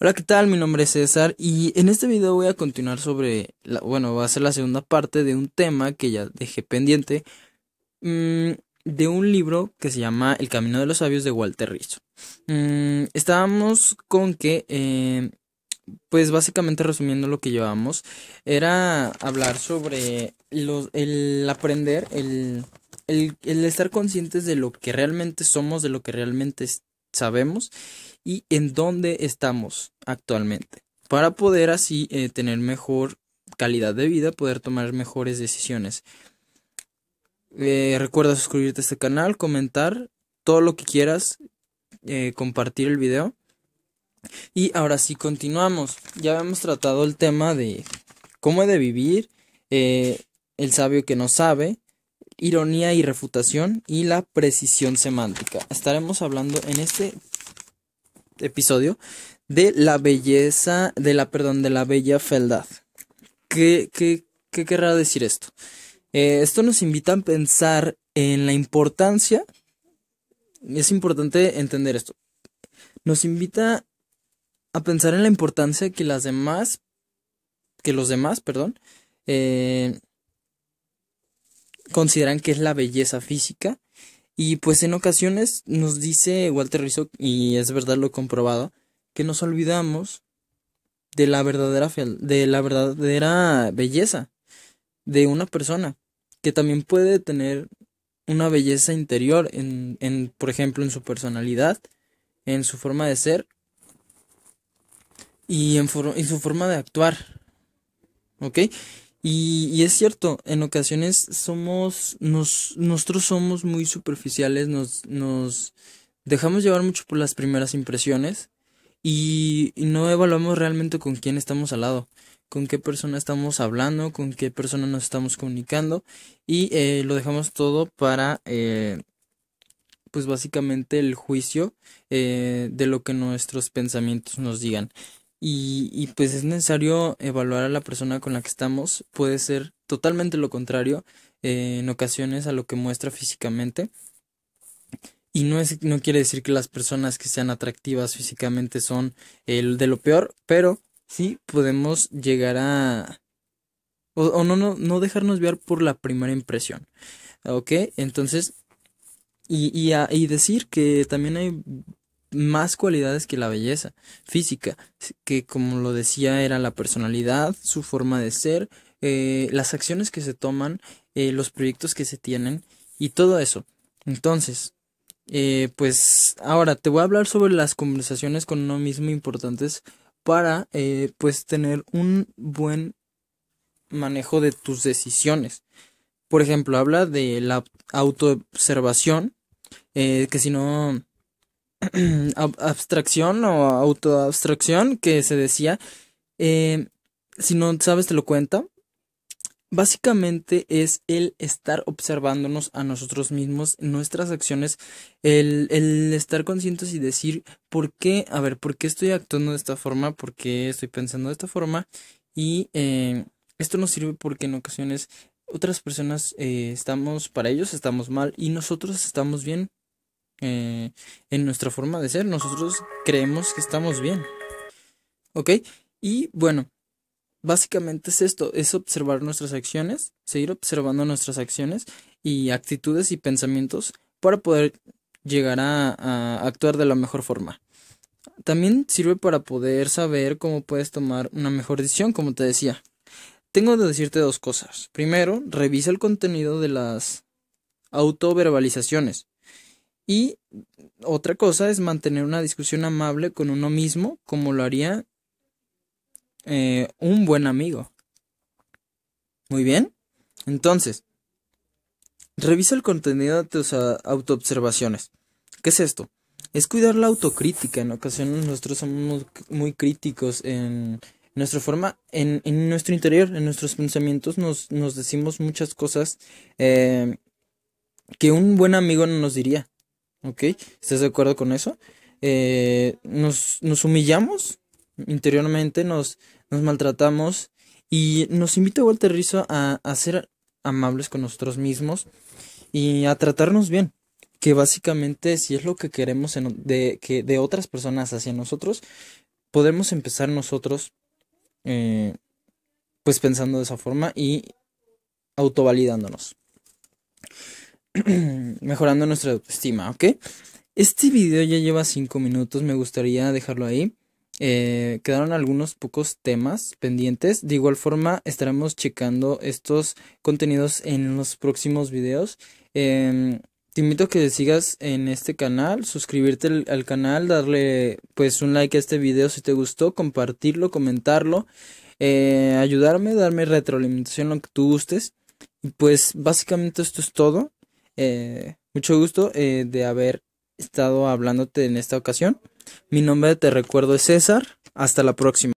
Hola, ¿qué tal? Mi nombre es César y en este video voy a continuar sobre, bueno, va a ser la segunda parte de un tema que ya dejé pendiente mm, de un libro que se llama El Camino de los Sabios de Walter Rizzo. Mm, estábamos con que, eh, pues básicamente resumiendo lo que llevamos, era hablar sobre el aprender, el, estar conscientes de lo que realmente somos, de lo que realmente estamos sabemos y en dónde estamos actualmente para poder así eh, tener mejor calidad de vida, poder tomar mejores decisiones. Eh, recuerda suscribirte a este canal, comentar todo lo que quieras, eh, compartir el video. Y ahora si continuamos. Ya hemos tratado el tema de cómo de vivir, el sabio que no sabe, ironía y refutación y la precisión semántica. Estaremos hablando en este episodio de la belleza, de la, perdón, de la bella fealdad. ¿Qué, qué, qué querrá decir esto? Eh, esto nos invita a pensar en la importancia, es importante entender esto, nos invita a pensar en la importancia que las demás, que los demás, perdón, eh, consideran que es la belleza física. Y pues en ocasiones nos dice Walter Rizzo, y es verdad lo comprobado, que nos olvidamos de la verdadera de la verdadera belleza de una persona, que también puede tener una belleza interior en, en por ejemplo en su personalidad, en su forma de ser y en, for en su forma de actuar. ¿Ok? Y, es cierto, en ocasiones somos, nos, nosotros somos muy superficiales, nos, nos dejamos llevar mucho por las primeras impresiones y, no evaluamos realmente con quién estamos al lado, con qué persona estamos hablando, con qué persona nos estamos comunicando y eh, lo dejamos todo para, eh, pues básicamente el juicio eh, de lo que nuestros pensamientos nos digan. Y, pues es necesario evaluar a la persona con la que estamos. Puede ser totalmente lo contrario eh, en ocasiones a lo que muestra físicamente. Y no, es, no quiere decir que las personas que sean atractivas físicamente son el de lo peor, pero sí podemos llegar a... O, no, no, no dejarnos ver por la primera impresión. ¿Ok? Entonces, y, y, y decir que también hay más cualidades que la belleza física, que como lo decía era la personalidad, su forma de ser, eh, las acciones que se toman, eh, los proyectos que se tienen y todo eso. Entonces, eh, pues ahora te voy a hablar sobre las conversaciones con uno mismo importantes para pues tener un buen manejo de tus decisiones. Por ejemplo, habla de la autoobservación, que si no abstracción o autoabstracción que se decía. Eh, si no sabes, te lo cuenta. Básicamente es el estar observándonos a nosotros mismos, nuestras acciones, el, el estar conscientes y decir por qué, a ver, por qué estoy actuando de esta forma, por qué estoy pensando de esta forma. Y eh, esto nos sirve porque en ocasiones otras personas eh, estamos para ellos, estamos mal y nosotros estamos bien eh, en nuestra forma de ser. Nosotros creemos que estamos bien. ¿Ok? Y bueno, básicamente es esto, es observar nuestras acciones, seguir observando nuestras acciones y actitudes y pensamientos para poder llegar a, a actuar de la mejor forma. También sirve para poder saber cómo puedes tomar una mejor decisión, como te decía. Tengo de decirte dos cosas. Primero, revisa el contenido de las autoverbalizaciones. Y otra cosa es mantener una discusión amable con uno mismo, como lo haría eh, un buen amigo. Muy bien. Entonces, revisa el contenido de tus ah, autoobservaciones. ¿Qué es esto? Es cuidar la autocrítica. En ocasiones nosotros somos muy críticos en nuestra forma, en, nuestro interior, en nuestros pensamientos, nos, decimos muchas cosas eh, que un buen amigo no nos diría. ¿Ok? ¿Estás de acuerdo con eso? Eh, nos, humillamos interiormente, nos, maltratamos y nos invita Walter Rizzo a, ser amables con nosotros mismos y a tratarnos bien que básicamente si es lo que queremos de, que, de otras personas hacia nosotros, podemos empezar nosotros eh, pues pensando de esa forma y autovalidándonos. mejorando nuestra autoestima, ¿ok? Este video ya lleva 5 minutos, me gustaría dejarlo ahí. Eh, quedaron algunos pocos temas pendientes. De igual forma, estaremos checando estos contenidos en los próximos videos. Em, te invito a que sigas en este canal, suscribirte al, canal, darle pues un like a este video si te gustó, compartirlo, comentarlo, eh, ayudarme, darme retroalimentación, lo que tú gustes. pues básicamente esto es todo. Eh, mucho gusto eh, de haber estado hablándote en esta ocasión. Mi nombre, te recuerdo, es César. Hasta la próxima.